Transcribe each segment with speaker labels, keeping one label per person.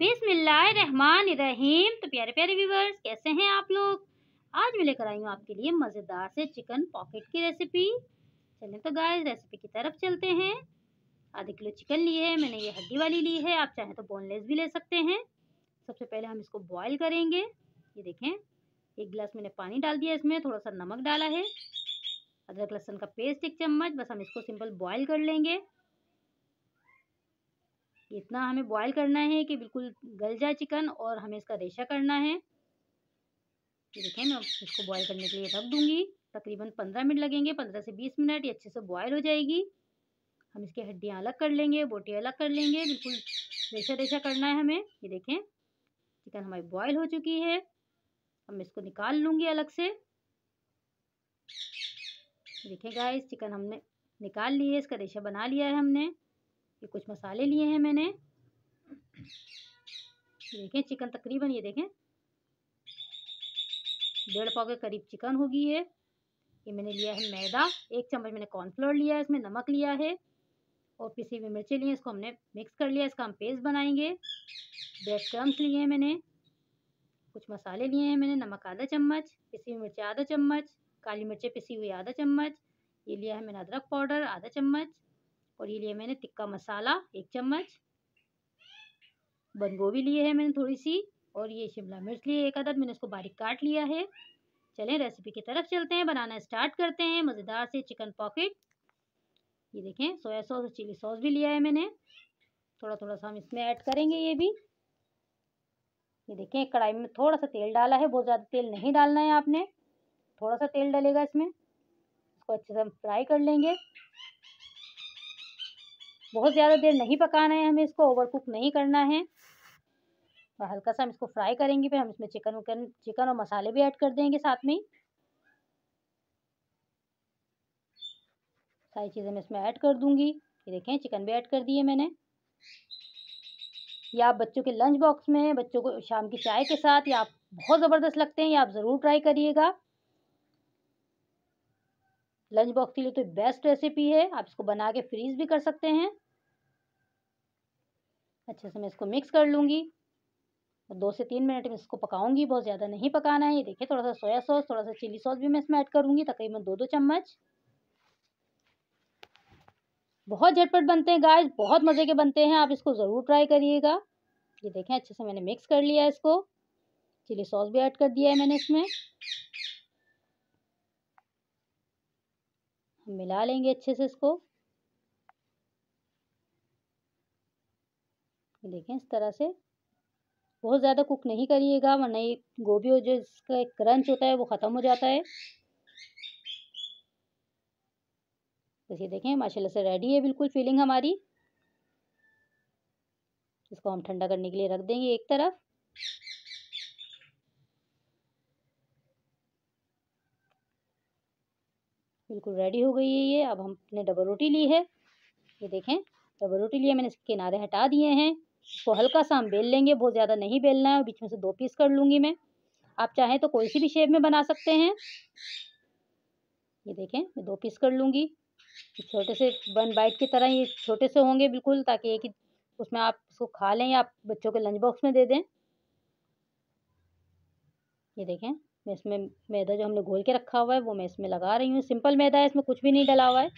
Speaker 1: बिसमान रहीम तो प्यारे प्यारे व्यूवर्स कैसे हैं आप लोग आज मैं लेकर आई हूँ आपके लिए मज़ेदार से चिकन पॉकेट की रेसिपी चलें तो गाय रेसिपी की तरफ चलते हैं आधे किलो चिकन ली है मैंने ये हड्डी वाली ली है आप चाहें तो बोनलेस भी ले सकते हैं सबसे पहले हम इसको बॉयल करेंगे ये देखें एक गिलास मैंने पानी डाल दिया इसमें थोड़ा सा नमक डाला है अदरक लहसुन का पेस्ट एक चम्मच बस हम इसको सिंपल बॉयल कर लेंगे इतना हमें बॉईल करना है कि बिल्कुल गल जाए चिकन और हमें इसका रेशा करना है ये देखें मैं इसको बॉईल करने के लिए रख दूँगी तकरीबन पंद्रह मिनट लगेंगे पंद्रह से बीस मिनट ये अच्छे से बॉयल हो जाएगी हम इसकी हड्डियाँ अलग कर लेंगे बोटी अलग कर लेंगे बिल्कुल रेशा रेशा करना है हमें ये देखें चिकन हमारी बॉयल हो चुकी है अब मैं इसको निकाल लूँगी अलग से देखिए गाइस चिकन हमने निकाल लिए इसका रेशा बना लिया है हमने ये कुछ मसाले लिए हैं मैंने देखें चिकन तकरीबन ये देखें डेढ़ पाव के करीब चिकन होगी ये ये मैंने लिया है मैदा एक चम्मच मैंने कॉर्नफ्लोर लिया है इसमें नमक लिया है और पिसी हुई मिर्ची लिए इसको हमने मिक्स कर लिया इसका हम पेस्ट बनाएंगे ब्रेड क्रम्स लिए हैं मैंने कुछ मसाले लिए हैं मैंने नमक आधा चम्मच पिसी हुई मिर्ची आधा चम्मच काली मिर्ची पिसी हुई आधा चम्मच ये लिया है मैंने अदरक पाउडर आधा चम्मच और ये लिए मैंने तिक्का मसाला एक चम्मच बंद गोभी लिए है मैंने थोड़ी सी और ये शिमला मिर्च लिए एक आदत मैंने इसको बारीक काट लिया है चलें रेसिपी की तरफ चलते हैं बनाना स्टार्ट करते हैं मज़ेदार से चिकन पॉकेट ये देखें सोया सॉस और चिली सॉस भी लिया है मैंने थोड़ा थोड़ा सा हम इसमें ऐड करेंगे ये भी ये देखें कढ़ाई में थोड़ा सा तेल डाला है बहुत ज़्यादा तेल नहीं डालना है आपने थोड़ा सा तेल डालेगा इसमें इसको अच्छे से हम फ्राई कर लेंगे बहुत ज़्यादा देर नहीं पकाना है हमें इसको ओवर कुक नहीं करना है और हल्का सा हम इसको फ्राई करेंगे फिर हम इसमें चिकन विकन चिकन और मसाले भी ऐड कर देंगे साथ में सारी चीज़ें मैं इसमें ऐड कर दूंगी ये देखें चिकन भी ऐड कर दिए मैंने या आप बच्चों के लंच बॉक्स में बच्चों को शाम की चाय के साथ या आप बहुत ज़बरदस्त लगते हैं या आप ज़रूर ट्राई करिएगा लंच बॉक्स के लिए तो बेस्ट रेसिपी है आप इसको बना के फ्रीज भी कर सकते हैं अच्छे से मैं इसको मिक्स कर लूँगी और दो से तीन मिनट में इसको पकाऊंगी बहुत ज़्यादा नहीं पकाना है ये देखिए थोड़ा सा सोया सॉस थोड़ा सा चिली सॉस भी मैं इसमें ऐड करूँगी तकरीबन दो दो चम्मच बहुत झटपट बनते हैं गाइस बहुत मज़े के बनते हैं आप इसको ज़रूर ट्राई करिएगा ये देखें अच्छे से मैंने मिक्स कर लिया इसको चिली सॉस भी ऐड कर दिया है मैंने इसमें हम मिला लेंगे अच्छे से इसको देखें इस तरह से बहुत ज़्यादा कुक नहीं करिएगा वरना ये गोभी जो इसका एक क्रंच होता है वो ख़त्म हो जाता है तो ये देखें माशाल्लाह से रेडी है बिल्कुल फीलिंग हमारी इसको हम ठंडा करने के लिए रख देंगे एक तरफ बिल्कुल रेडी हो गई है ये अब हमने डबल रोटी ली है ये देखें डबल रोटी लिए मैंने इसके किनारे हटा दिए हैं इसको हल्का सा हम बेल लेंगे बहुत ज़्यादा नहीं बेलना है बीच में से दो पीस कर लूँगी मैं आप चाहें तो कोई सी भी शेप में बना सकते हैं ये देखें मैं दो पीस कर लूँगी छोटे से वन बाइट की तरह ये छोटे से होंगे बिल्कुल ताकि एक ही उसमें आप इसको खा लें या आप बच्चों के लंच बॉक्स में दे दें ये देखें मैं इसमें मैदा जो हमने घोल के रखा हुआ है वो मैं इसमें लगा रही हूँ सिंपल मैदा है इसमें कुछ भी नहीं डला हुआ है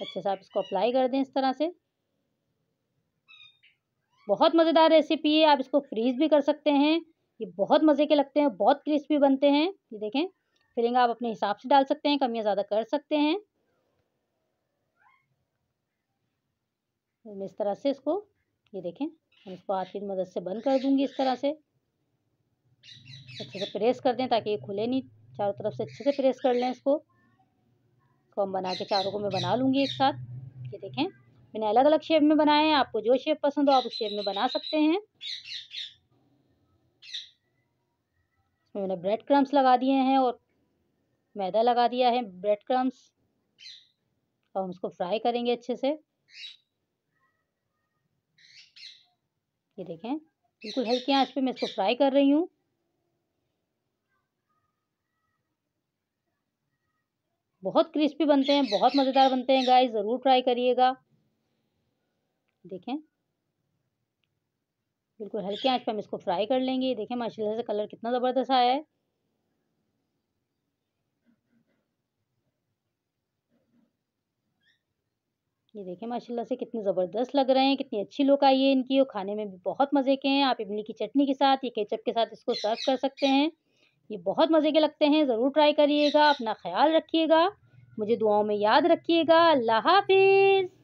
Speaker 1: अच्छे से आप इसको अप्लाई कर दें इस तरह से बहुत मज़ेदार रेसिपी है आप इसको फ्रीज भी कर सकते हैं ये बहुत मज़े के लगते हैं बहुत क्रिस्पी बनते हैं ये देखें फिलिंग आप अपने हिसाब से डाल सकते हैं कमियाँ ज़्यादा कर सकते हैं इस तरह से इसको ये देखें हम इसको आखिर की मदद से बंद कर दूंगी इस तरह से अच्छे से प्रेस कर दें ताकि ये खुले नहीं चारों तरफ से अच्छे से प्रेस कर लें इसको इसको हम बना के चारों को मैं बना लूँगी एक साथ ये देखें मैंने अलग अलग शेप में बनाए हैं आपको जो शेप पसंद हो आप उस शेप में बना सकते हैं इसमें मैंने ब्रेड क्रम्स लगा दिए हैं और मैदा लगा दिया है ब्रेड क्रम्स और हम इसको फ्राई करेंगे अच्छे से ये देखें बिल्कुल हल्की आंच पे मैं इसको फ्राई कर रही हूँ बहुत क्रिस्पी बनते हैं बहुत मज़ेदार बनते हैं गाय ज़रूर ट्राई करिएगा देखें बिल्कुल हल्के आंच पर हम इसको फ्राई कर लेंगे देखें माशाल्लाह से कलर कितना ज़बरदस्त आया है ये देखें माशाल्लाह से कितने ज़बरदस्त लग रहे हैं कितनी अच्छी लुक आई है इनकी और खाने में भी बहुत मज़े के हैं आप इमली की चटनी के साथ या केचप के साथ इसको सर्व कर सकते हैं ये बहुत मज़े के लगते हैं ज़रूर ट्राई करिएगा अपना ख्याल रखिएगा मुझे दुआओं में याद रखिएगा अल्लाह हाफिज़